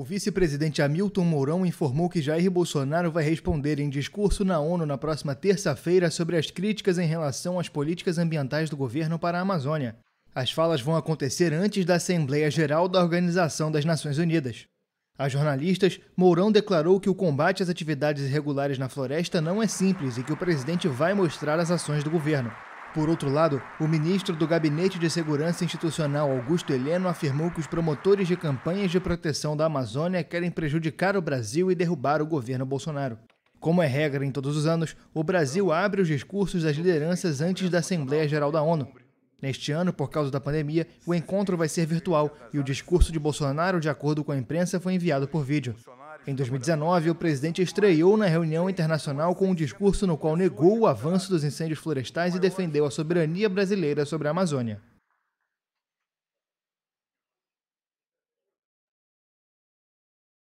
O vice-presidente Hamilton Mourão informou que Jair Bolsonaro vai responder em discurso na ONU na próxima terça-feira sobre as críticas em relação às políticas ambientais do governo para a Amazônia. As falas vão acontecer antes da Assembleia Geral da Organização das Nações Unidas. A jornalistas, Mourão declarou que o combate às atividades irregulares na floresta não é simples e que o presidente vai mostrar as ações do governo. Por outro lado, o ministro do Gabinete de Segurança Institucional, Augusto Heleno, afirmou que os promotores de campanhas de proteção da Amazônia querem prejudicar o Brasil e derrubar o governo Bolsonaro. Como é regra em todos os anos, o Brasil abre os discursos das lideranças antes da Assembleia Geral da ONU. Neste ano, por causa da pandemia, o encontro vai ser virtual e o discurso de Bolsonaro, de acordo com a imprensa, foi enviado por vídeo. Em 2019, o presidente estreou na reunião internacional com um discurso no qual negou o avanço dos incêndios florestais e defendeu a soberania brasileira sobre a Amazônia.